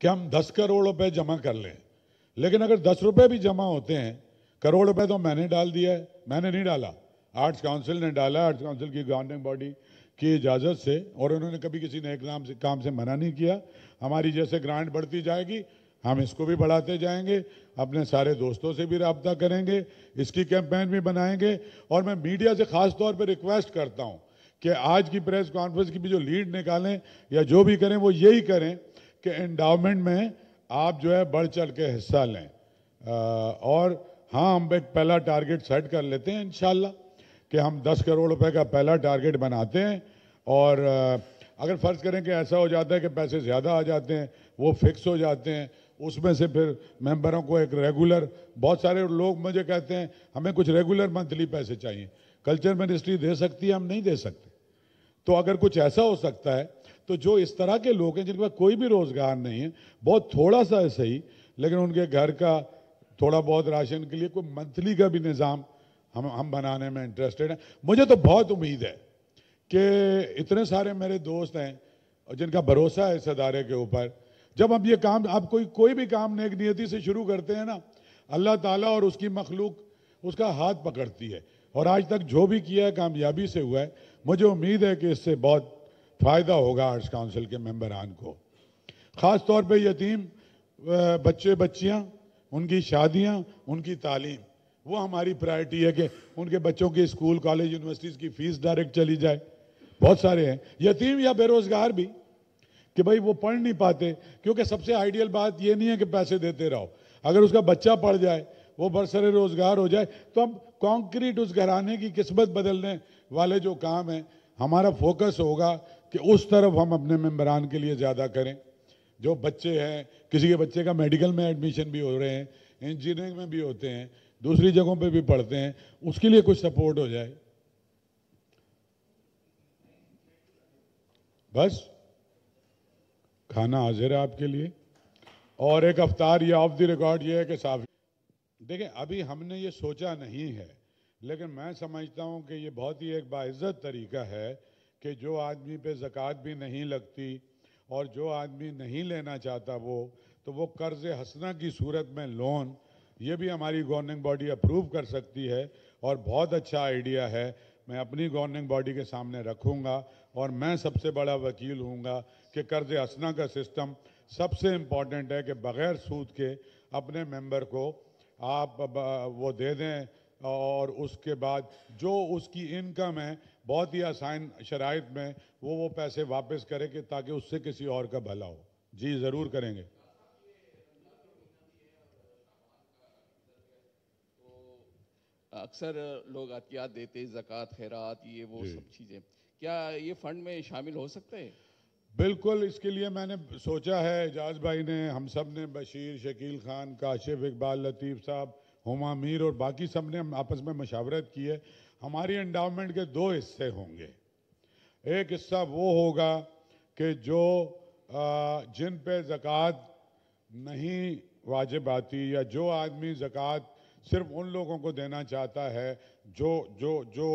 कि हम दस करोड़ रुपए जमा कर लें लेकिन अगर दस रुपए भी जमा होते हैं करोड़ रुपए तो मैंने डाल दिया है मैंने नहीं डाला आर्ट्स काउंसिल ने डाला आर्ट्स काउंसिल की गवर्निंग बॉडी की इजाज़त से और उन्होंने कभी किसी ने एक नाम से काम से मना नहीं किया हमारी जैसे ग्रांट बढ़ती जाएगी हम इसको भी बढ़ाते जाएंगे अपने सारे दोस्तों से भी रबता करेंगे इसकी कैंपेन भी बनाएंगे और मैं मीडिया से ख़ास तौर पर रिक्वेस्ट करता हूँ कि आज की प्रेस कॉन्फ्रेंस की भी जो लीड निकालें या जो भी करें वो यही करें कि एंडाउमेंट में आप जो है बढ़ चढ़ के हिस्सा लें आ, और हाँ हम एक पहला टारगेट सेट कर लेते हैं इन कि हम 10 करोड़ रुपए का पहला टारगेट बनाते हैं और अगर फ़र्ज़ करें कि ऐसा हो जाता है कि पैसे ज़्यादा आ जाते हैं वो फिक्स हो जाते हैं उसमें से फिर मेंबरों को एक रेगुलर बहुत सारे लोग मुझे कहते हैं हमें कुछ रेगुलर मंथली पैसे चाहिए कल्चर मिनिस्ट्री दे सकती है हम नहीं दे सकते तो अगर कुछ ऐसा हो सकता है तो जो इस तरह के लोग हैं जिनके पास कोई भी रोजगार नहीं है बहुत थोड़ा सा है सही लेकिन उनके घर का थोड़ा बहुत राशन के लिए कोई मंथली का भी निज़ाम हम हम बनाने में इंटरेस्टेड हैं मुझे तो बहुत उम्मीद है कि इतने सारे मेरे दोस्त हैं और जिनका भरोसा है इस अदारे के ऊपर जब हम ये काम आप कोई कोई भी काम नेक नियति से शुरू करते हैं ना अल्लाह ताला और उसकी मखलूक उसका हाथ पकड़ती है और आज तक जो भी किया है कामयाबी से हुआ है मुझे उम्मीद है कि इससे बहुत फ़ायदा होगा आर्ट्स काउंसिल के मेम्बरान को ख़ास तौर पे यतीम बच्चे बच्चियाँ उनकी शादियाँ उनकी तालीम वो हमारी प्रायरिटी है कि उनके बच्चों के स्कूल कॉलेज यूनिवर्सिटीज़ की फ़ीस डायरेक्ट चली जाए बहुत सारे हैं यतीम या बेरोज़गार भी कि भाई वो पढ़ नहीं पाते क्योंकि सबसे आइडियल बात ये नहीं है कि पैसे देते रहो अगर उसका बच्चा पढ़ जाए वो बरसर रोज़गार हो जाए तो हम कॉन्क्रीट उस घराने की किस्मत बदलने वाले जो काम हैं हमारा फोकस होगा कि उस तरफ हम अपने मेम्बरान के लिए ज़्यादा करें जो बच्चे हैं किसी के बच्चे का मेडिकल में एडमिशन भी हो रहे हैं इंजीनियरिंग में भी होते हैं दूसरी जगहों पे भी पढ़ते हैं उसके लिए कुछ सपोर्ट हो जाए बस खाना हाजिर है आपके लिए और एक अवतार या ऑफ द रिकॉर्ड ये है कि साफ देखें अभी हमने ये सोचा नहीं है लेकिन मैं समझता हूँ कि ये बहुत ही एक बाजत तरीका है कि जो आदमी पे ज़क़़त भी नहीं लगती और जो आदमी नहीं लेना चाहता वो तो वो कर्ज हसना की सूरत में लोन ये भी हमारी गवर्निंग बॉडी अप्रूव कर सकती है और बहुत अच्छा आइडिया है मैं अपनी गवर्निंग बॉडी के सामने रखूँगा और मैं सबसे बड़ा वकील हूँगा कि कर्ज हसना का सिस्टम सबसे इम्पॉर्टेंट है कि बग़ैर सूद के अपने मेंबर को आप वो दे दें और उसके बाद जो उसकी इनकम है बहुत ही आसान शराइ में वो वो पैसे वापस करें कि ताकि उससे किसी और का भला हो जी ज़रूर करेंगे तो अक्सर लोग अतियात देते ज़क़़त खैरात ये वो सब चीज़ें क्या ये फ़ंड में शामिल हो सकते हैं बिल्कुल इसके लिए मैंने सोचा है एजाज भाई ने हम सब ने बशीर शकील खान काशिफ इकबाल लतीफ़ साहब हुमा मीर और बाकी सब ने हम आपस में मशावरत की है हमारी एंडाउमेंट के दो हिस्से होंगे एक हिस्सा वो होगा कि जो जिन पे ज़क़़त नहीं वाजिब आती या जो आदमी ज़क़़त सिर्फ उन लोगों को देना चाहता है जो जो जो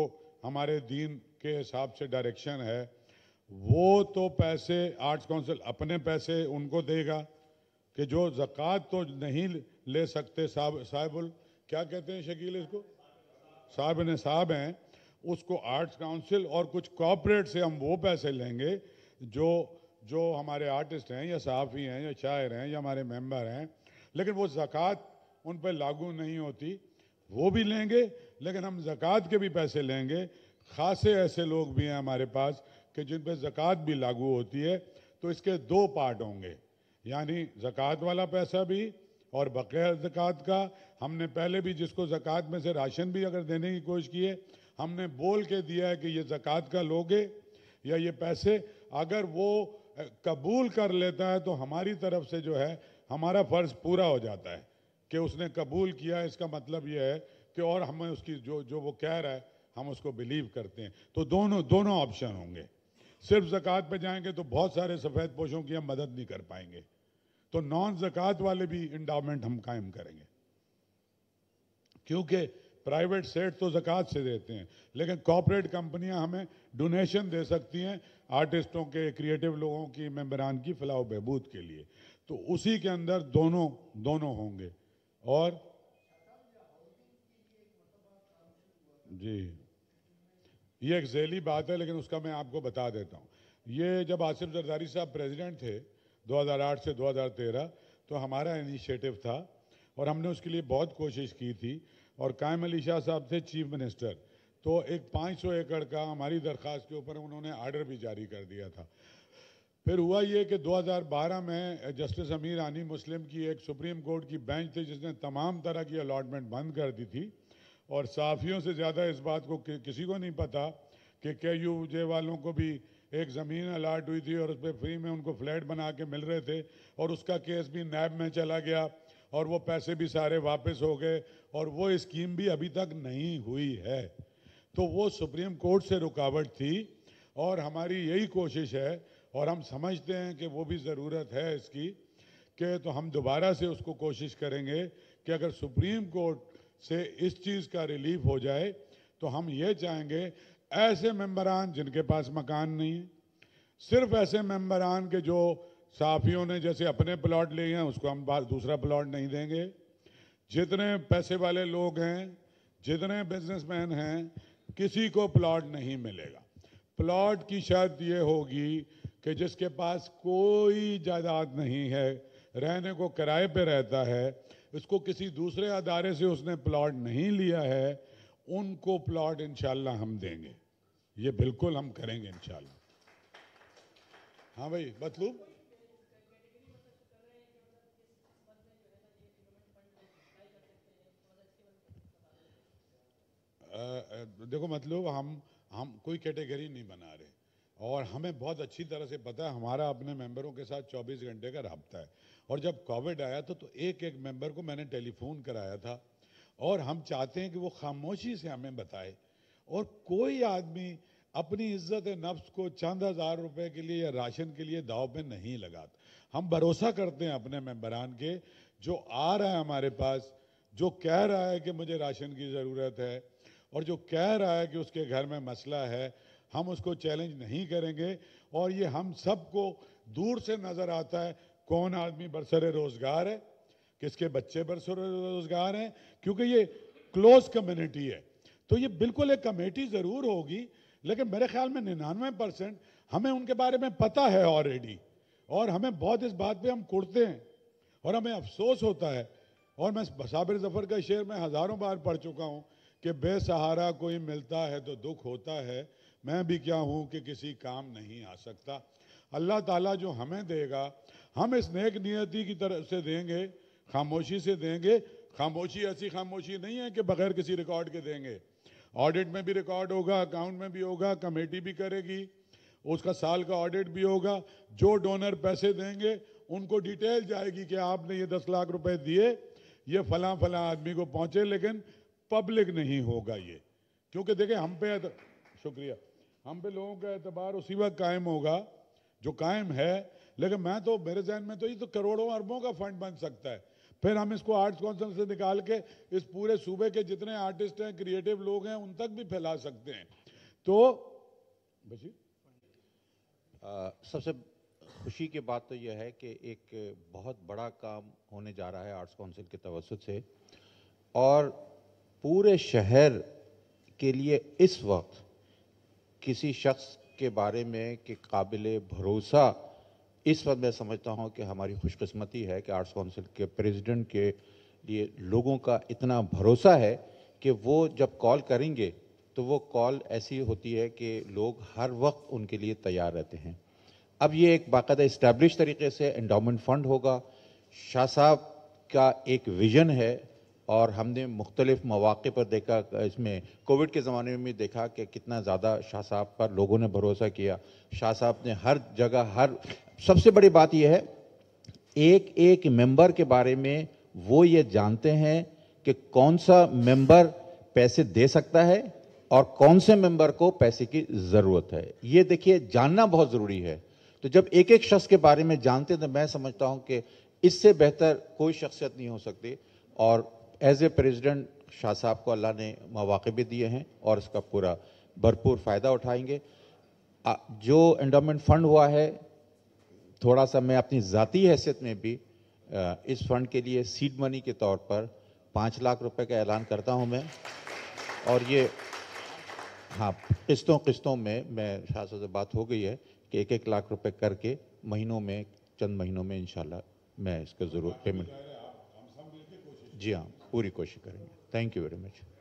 हमारे दीन के हिसाब से डायरेक्शन है वो तो पैसे आर्ट्स काउंसिल अपने पैसे उनको देगा कि जो ज़क़़त तो नहीं ले सकते साहब साहिबुल क्या कहते हैं शकील इसको साहब ने साहब हैं उसको आर्ट्स काउंसिल और कुछ कॉपरेट से हम वो पैसे लेंगे जो जो हमारे आर्टिस्ट हैं या सहाफ़ी हैं या शायर हैं या हमारे मेंबर हैं लेकिन वो ज़क़़त उन पर लागू नहीं होती वो भी लेंगे लेकिन हम ज़क़़त के भी पैसे लेंगे खासे ऐसे लोग भी हैं हमारे पास कि जिन पर ज़क़़त भी लागू होती है तो इसके दो पार्ट होंगे यानी ज़क़़त वाला पैसा भी और बक़ैर ज़क़़त का हमने पहले भी जिसको ज़क़़त में से राशन भी अगर देने की कोशिश की है हमने बोल के दिया है कि ये ज़क़़त का लोगे या ये पैसे अगर वो कबूल कर लेता है तो हमारी तरफ से जो है हमारा फ़र्ज़ पूरा हो जाता है कि उसने कबूल किया इसका मतलब ये है कि और हमें उसकी जो जो वो कह रहा है हम उसको बिलीव करते हैं तो दोनों दोनों ऑप्शन होंगे सिर्फ ज़क़़त पे जाएंगे तो बहुत सारे सफ़ेद पोशों की हम मदद नहीं कर पाएंगे तो नॉन जक़ात वाले भी इंडामेंट हम कायम करेंगे क्योंकि प्राइवेट सेट तो ज़क़़त से देते हैं लेकिन कॉपोरेट कंपनियां हमें डोनेशन दे सकती हैं आर्टिस्टों के क्रिएटिव लोगों की मेम्बरान की फलाह बहबूद के लिए तो उसी के अंदर दोनों दोनों होंगे और जी ये एक जैली बात है लेकिन उसका मैं आपको बता देता हूँ ये जब आसिफ जरदारी साहब प्रेसिडेंट थे 2008 से 2013 तो हमारा इनिशिएटिव था और हमने उसके लिए बहुत कोशिश की थी और कायम अली शाह साहब थे चीफ मिनिस्टर तो एक 500 एकड़ का हमारी दरख्वास्त के ऊपर उन्होंने आर्डर भी जारी कर दिया था फिर हुआ ये कि 2012 में जस्टिस अमीर आनी मुस्लिम की एक सुप्रीम कोर्ट की बेंच थी जिसने तमाम तरह की अलाटमेंट बंद कर दी थी और साफियों से ज़्यादा इस बात को कि, किसी को नहीं पता कि के यू जे वालों को भी एक ज़मीन अलाट हुई थी और उस पर फ्री में उनको फ्लैट बना के मिल रहे थे और उसका केस भी नैब में चला गया और वो पैसे भी सारे वापस हो गए और वो स्कीम भी अभी तक नहीं हुई है तो वो सुप्रीम कोर्ट से रुकावट थी और हमारी यही कोशिश है और हम समझते हैं कि वो भी ज़रूरत है इसकी कि तो हम दोबारा से उसको कोशिश करेंगे कि अगर सुप्रीम कोर्ट से इस चीज़ का रिलीफ हो जाए तो हम ये चाहेंगे ऐसे मेंबरान जिनके पास मकान नहीं है सिर्फ ऐसे मेंबरान के जो साफियों ने जैसे अपने प्लॉट लिए हैं उसको हम बाहर दूसरा प्लॉट नहीं देंगे जितने पैसे वाले लोग हैं जितने बिजनेसमैन हैं किसी को प्लॉट नहीं मिलेगा प्लॉट की शर्त ये होगी कि जिसके पास कोई जायदाद नहीं है रहने को किराए पे रहता है उसको किसी दूसरे अदारे से उसने प्लॉट नहीं लिया है उनको प्लॉट इंशाल्लाह हम देंगे ये बिल्कुल हम करेंगे इंशाल्लाह हाँ भाई मतलूब देखो मतलब हम हम कोई कैटेगरी नहीं बना रहे और हमें बहुत अच्छी तरह से पता है हमारा अपने मेंबरों के साथ 24 घंटे का रबता है और जब कोविड आया तो, तो एक एक मेंबर को मैंने टेलीफोन कराया था और हम चाहते हैं कि वो खामोशी से हमें बताए और कोई आदमी अपनी इज्जत नफ्स को चंद हज़ार रुपए के लिए या राशन के लिए दाव पे नहीं लगाता हम भरोसा करते हैं अपने मेम्बरान के जो आ रहा है हमारे पास जो कह रहा है कि मुझे राशन की ज़रूरत है और जो कह रहा है कि उसके घर में मसला है हम उसको चैलेंज नहीं करेंगे और ये हम सबको दूर से नज़र आता है कौन आदमी बरसर रोज़गार है किसके बच्चे पर स्वरोजगार हैं क्योंकि ये क्लोज कम्युनिटी है तो ये बिल्कुल एक कमेटी ज़रूर होगी लेकिन मेरे ख्याल में निन्यानवे परसेंट हमें उनके बारे में पता है ऑलरेडी और हमें बहुत इस बात पे हम कुड़ते हैं और हमें अफसोस होता है और मैं साबिर जफ़र का शेर में हज़ारों बार पढ़ चुका हूँ कि बेसहारा कोई मिलता है तो दुख होता है मैं भी क्या हूँ कि किसी काम नहीं आ सकता अल्लाह ताला जो हमें देगा हम इस नेक नियति की तरफ से देंगे खामोशी से देंगे खामोशी ऐसी खामोशी नहीं है कि बगैर किसी रिकॉर्ड के देंगे ऑडिट में भी रिकॉर्ड होगा अकाउंट में भी होगा कमेटी भी करेगी उसका साल का ऑडिट भी होगा जो डोनर पैसे देंगे उनको डिटेल जाएगी कि आपने ये दस लाख रुपए दिए ये फला फला आदमी को पहुंचे लेकिन पब्लिक नहीं होगा ये क्योंकि देखें हम पे शुक्रिया हम पे लोगों का एतबार उसी वक्त कायम होगा जो कायम है लेकिन मैं तो मेरे जहन में तो ये तो करोड़ों अरबों का फंड बन सकता है फिर हम इसको आर्ट्स काउंसिल से निकाल के इस पूरे सूबे के जितने आर्टिस्ट हैं क्रिएटिव लोग हैं उन तक भी फैला सकते हैं तो बची सबसे खुशी की बात तो यह है कि एक बहुत बड़ा काम होने जा रहा है आर्ट्स काउंसिल के तवसत से और पूरे शहर के लिए इस वक्त किसी शख्स के बारे में कि काबिल भरोसा इस वक्त मैं समझता हूँ कि हमारी खुशकस्मती है कि आर्ट्स काउंसिल के प्रेसिडेंट के लिए लोगों का इतना भरोसा है कि वो जब कॉल करेंगे तो वो कॉल ऐसी होती है कि लोग हर वक्त उनके लिए तैयार रहते हैं अब ये एक बाकायदा इस्टेब्लिश तरीके से एंडाउमेंट फ़ंड होगा शाह साहब का एक विज़न है और हमने मुख्तलिफ मौाक़े पर देखा इसमें कोविड के ज़माने में देखा कि कितना ज़्यादा शाह साहब पर लोगों ने भरोसा किया शाह साहब ने हर जगह हर सबसे बड़ी बात यह है एक एक मेंबर के बारे में वो ये जानते हैं कि कौन सा मेंबर पैसे दे सकता है और कौन से मेंबर को पैसे की ज़रूरत है ये देखिए जानना बहुत ज़रूरी है तो जब एक एक शख्स के बारे में जानते तो मैं समझता हूँ कि इससे बेहतर कोई शख्सियत नहीं हो सकती और एज ए प्रेजिडेंट शाह साहब को अल्लाह ने मौाक़े भी दिए हैं और इसका पूरा भरपूर फ़ायदा उठाएंगे जो एंडोमेंट फ़ंड हुआ है थोड़ा सा मैं अपनी ज़ाती हैसियत में भी इस फंड के लिए सीड मनी के तौर पर पाँच लाख रुपए का ऐलान करता हूं मैं और ये हाँ किस्तों किस्तों में मैं शाह से बात हो गई है कि एक एक लाख रुपए करके महीनों में चंद महीनों में इन मैं इसका ज़रूर पेमेंट जी हाँ पूरी कोशिश करेंगे थैंक यू वेरी मच